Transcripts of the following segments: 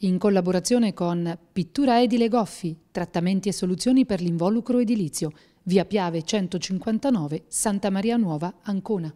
in collaborazione con Pittura Edile Goffi, trattamenti e soluzioni per l'involucro edilizio, via Piave 159, Santa Maria Nuova, Ancona.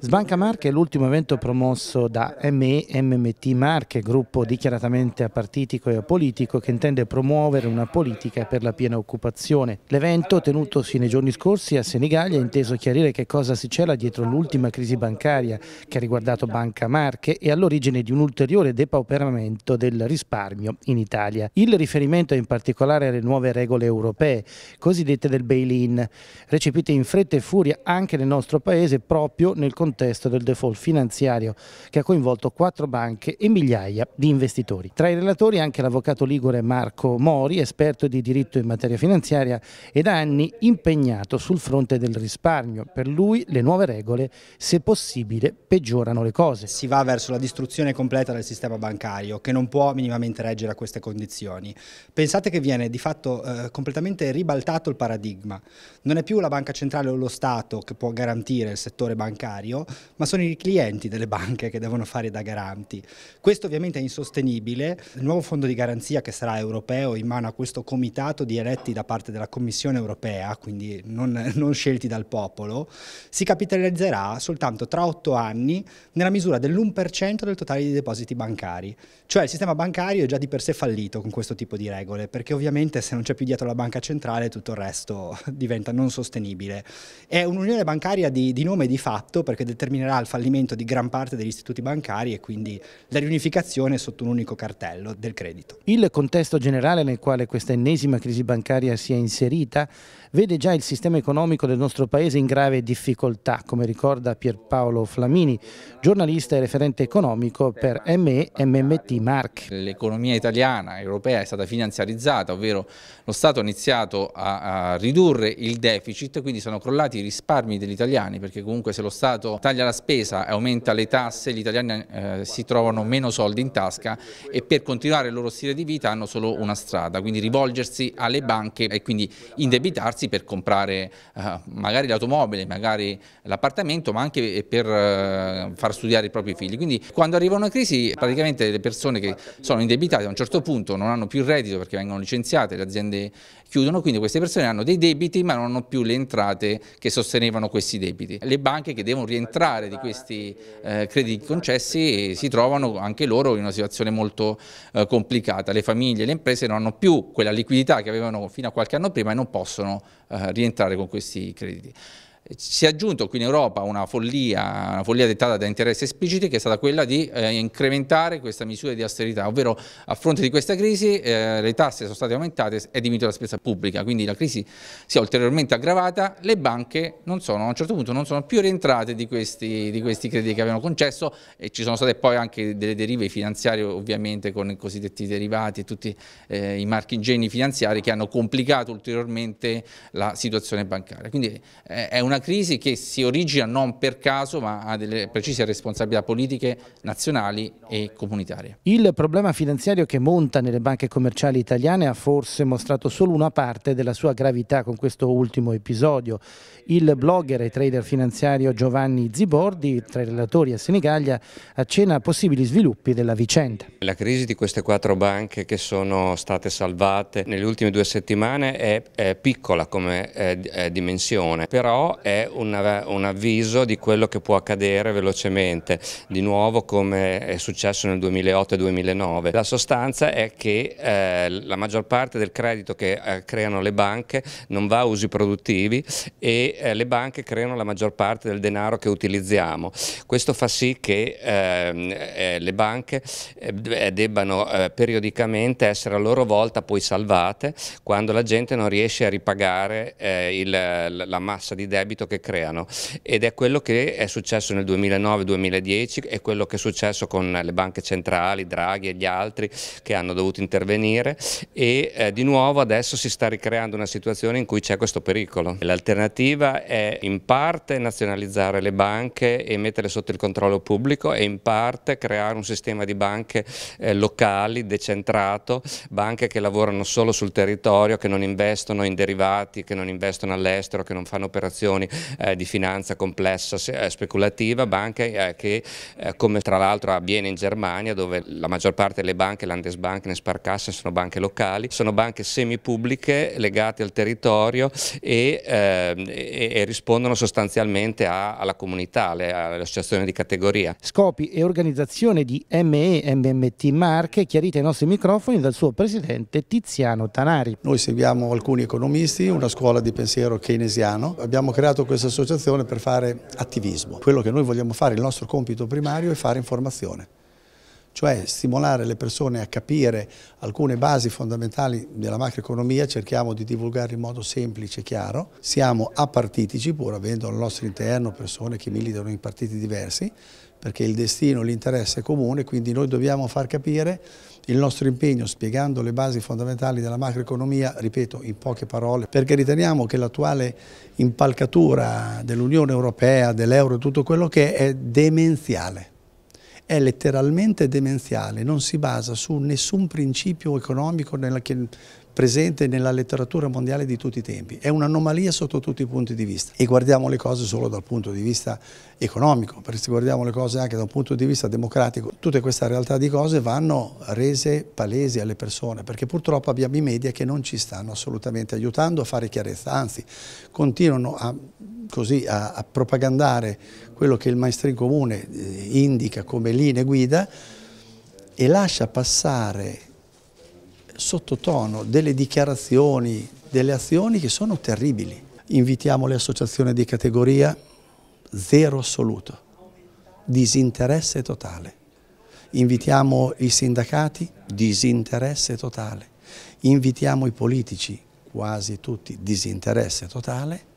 Sbanca Marche è l'ultimo evento promosso da ME MMT Marche, gruppo dichiaratamente apartitico e apolitico che intende promuovere una politica per la piena occupazione. L'evento, tenutosi nei giorni scorsi a Senigallia, ha inteso chiarire che cosa si cela dietro l'ultima crisi bancaria che ha riguardato Banca Marche e all'origine di un ulteriore depauperamento del risparmio in Italia. Il riferimento è in particolare alle nuove regole europee, cosiddette del bail-in, recepite in fretta e furia anche nel nostro paese proprio nel contesto del default finanziario che ha coinvolto quattro banche e migliaia di investitori. Tra i relatori anche l'avvocato ligure Marco Mori, esperto di diritto in materia finanziaria e da anni impegnato sul fronte del risparmio. Per lui le nuove regole, se possibile, peggiorano le cose. Si va verso la distruzione completa del sistema bancario che non può minimamente reggere a queste condizioni. Pensate che viene di fatto eh, completamente ribaltato il paradigma. Non è più la banca centrale o lo Stato che può garantire il settore bancario bancario, ma sono i clienti delle banche che devono fare da garanti. Questo ovviamente è insostenibile. Il nuovo fondo di garanzia che sarà europeo in mano a questo comitato di eletti da parte della Commissione europea, quindi non, non scelti dal popolo, si capitalizzerà soltanto tra otto anni nella misura dell'1% del totale dei depositi bancari. Cioè il sistema bancario è già di per sé fallito con questo tipo di regole, perché ovviamente se non c'è più dietro la banca centrale tutto il resto diventa non sostenibile. È un'unione bancaria di, di nome e di fatto fatto perché determinerà il fallimento di gran parte degli istituti bancari e quindi la riunificazione sotto un unico cartello del credito. Il contesto generale nel quale questa ennesima crisi bancaria si è inserita vede già il sistema economico del nostro paese in grave difficoltà, come ricorda Pierpaolo Flamini, giornalista e referente economico per ME MMT Mark. L'economia italiana, europea, è stata finanziarizzata, ovvero lo Stato ha iniziato a, a ridurre il deficit, quindi sono crollati i risparmi degli italiani, perché comunque se lo Stato Stato taglia la spesa e aumenta le tasse, gli italiani eh, si trovano meno soldi in tasca e per continuare il loro stile di vita hanno solo una strada, quindi rivolgersi alle banche e quindi indebitarsi per comprare eh, magari l'automobile, magari l'appartamento, ma anche per eh, far studiare i propri figli. Quindi quando arriva una crisi praticamente le persone che sono indebitate a un certo punto non hanno più il reddito perché vengono licenziate, le aziende chiudono, quindi queste persone hanno dei debiti ma non hanno più le entrate che sostenevano questi debiti. Le banche che devono un rientrare di questi eh, crediti concessi si trovano anche loro in una situazione molto eh, complicata. Le famiglie e le imprese non hanno più quella liquidità che avevano fino a qualche anno prima e non possono eh, rientrare con questi crediti si è aggiunto qui in Europa una follia, una follia dettata da interessi espliciti che è stata quella di eh, incrementare questa misura di austerità, ovvero a fronte di questa crisi eh, le tasse sono state aumentate e diminuita la spesa pubblica, quindi la crisi si è ulteriormente aggravata, le banche sono, a un certo punto non sono più rientrate di questi, di questi, crediti che avevano concesso e ci sono state poi anche delle derive finanziarie ovviamente con i cosiddetti derivati e tutti eh, i marchingegni finanziari che hanno complicato ulteriormente la situazione bancaria. Quindi eh, è una una crisi che si origina non per caso ma ha delle precise responsabilità politiche nazionali e comunitarie. Il problema finanziario che monta nelle banche commerciali italiane ha forse mostrato solo una parte della sua gravità con questo ultimo episodio. Il blogger e trader finanziario Giovanni Zibordi, tra i relatori a Senigallia, accena a possibili sviluppi della vicenda. La crisi di queste quattro banche che sono state salvate nelle ultime due settimane è, è piccola come è, eh, eh, dimensione, però è è una, un avviso di quello che può accadere velocemente, di nuovo come è successo nel 2008-2009. La sostanza è che eh, la maggior parte del credito che eh, creano le banche non va a usi produttivi e eh, le banche creano la maggior parte del denaro che utilizziamo. Questo fa sì che ehm, eh, le banche eh, debbano eh, periodicamente essere a loro volta poi salvate quando la gente non riesce a ripagare il, la massa di debito debito che creano ed è quello che è successo nel 2009-2010, è quello che è successo con le banche centrali, Draghi e gli altri che hanno dovuto intervenire e eh, di nuovo adesso si sta ricreando una situazione in cui c'è questo pericolo. L'alternativa è in parte nazionalizzare le banche e metterle sotto il controllo pubblico e in parte creare un sistema di banche eh, locali, decentrato, banche che lavorano solo sul territorio, che non investono in derivati, che non investono all'estero, che non fanno operazioni operazioni eh, di finanza complessa, eh, speculativa, banche eh, che eh, come tra l'altro avviene in Germania dove la maggior parte delle banche, Landesbank, e Sparkassen sono banche locali, sono banche semipubbliche legate al territorio ehm, e, e, e rispondono sostanzialmente a, alla comunità, alle, alle, associazioni di categoria. Scopi e organizzazione di ME MMT Marche chiarite ai nostri microfoni dal suo presidente Tiziano Tanari. Noi seguiamo alcuni economisti, una scuola di pensiero keynesiano, abbiamo creato creato questa associazione per fare attivismo. Quello che noi vogliamo fare, il nostro compito primario, è fare informazione cioè stimolare le persone a capire alcune basi fondamentali della macroeconomia, cerchiamo di divulgare in modo semplice e chiaro, siamo apartitici pur avendo al nostro interno persone che militano in partiti diversi, perché il destino, l'interesse è comune, quindi noi dobbiamo far capire il nostro impegno spiegando le basi fondamentali della macroeconomia, ripeto in poche parole, perché riteniamo che l'attuale impalcatura dell'Unione Europea, dell'euro e tutto quello che è, è demenziale è letteralmente demenziale, non si basa su nessun principio economico nella che presente nella letteratura mondiale di tutti i tempi. È un'anomalia sotto tutti i punti di vista e guardiamo le cose solo dal punto di vista economico, perché se guardiamo le cose anche da un punto di vista democratico, tutte queste realtà di cose vanno rese palesi alle persone, perché purtroppo abbiamo i media che non ci stanno assolutamente aiutando a fare chiarezza, anzi continuano a così a, a, propagandare quello che il mainstream comune eh, indica come linee guida e lascia passare sottotono delle dichiarazioni, delle azioni che sono terribili. Invitiamo le associazioni di categoria zero assoluto, disinteresse totale. Invitiamo i sindacati, disinteresse totale. Invitiamo i politici, quasi tutti, disinteresse totale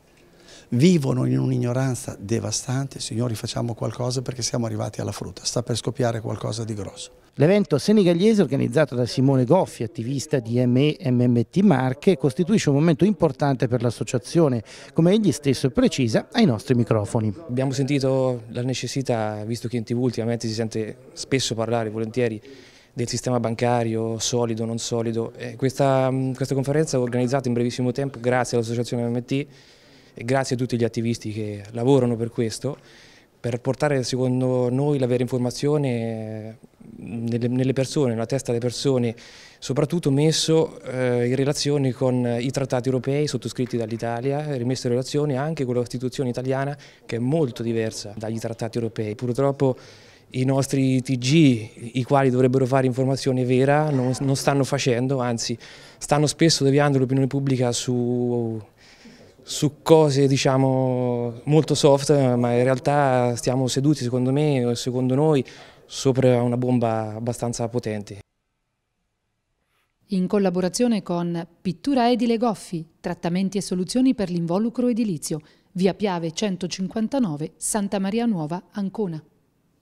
vivono in un'ignoranza devastante, signori facciamo qualcosa perché siamo arrivati alla frutta, sta per scoppiare qualcosa di grosso. L'evento senegaliese organizzato da Simone Goffi, attivista di ME MMT Marche, costituisce un momento importante per l'associazione, come egli stesso precisa ai nostri microfoni. Abbiamo sentito la necessità, visto che in tv ultimamente si sente spesso parlare, volentieri, del sistema bancario, solido, non solido. Eh, questa, mm, questa conferenza organizzata in brevissimo tempo grazie all'associazione MMT grazie a tutti gli attivisti che lavorano per questo, per portare secondo noi la vera informazione eh, nelle persone, nella testa delle persone, soprattutto messo eh, in relazione con i trattati europei sottoscritti dall'Italia, rimesso in relazione anche con la Costituzione italiana che è molto diversa dagli trattati europei. Purtroppo i nostri TG, i quali dovrebbero fare informazione vera, non, non stanno facendo, anzi stanno spesso deviando l'opinione pubblica su su cose diciamo molto soft, ma in realtà stiamo seduti secondo me e secondo noi sopra una bomba abbastanza potente. In collaborazione con Pittura Edile Goffi, trattamenti e soluzioni per l'involucro edilizio, via Piave 159, Santa Maria Nuova, Ancona.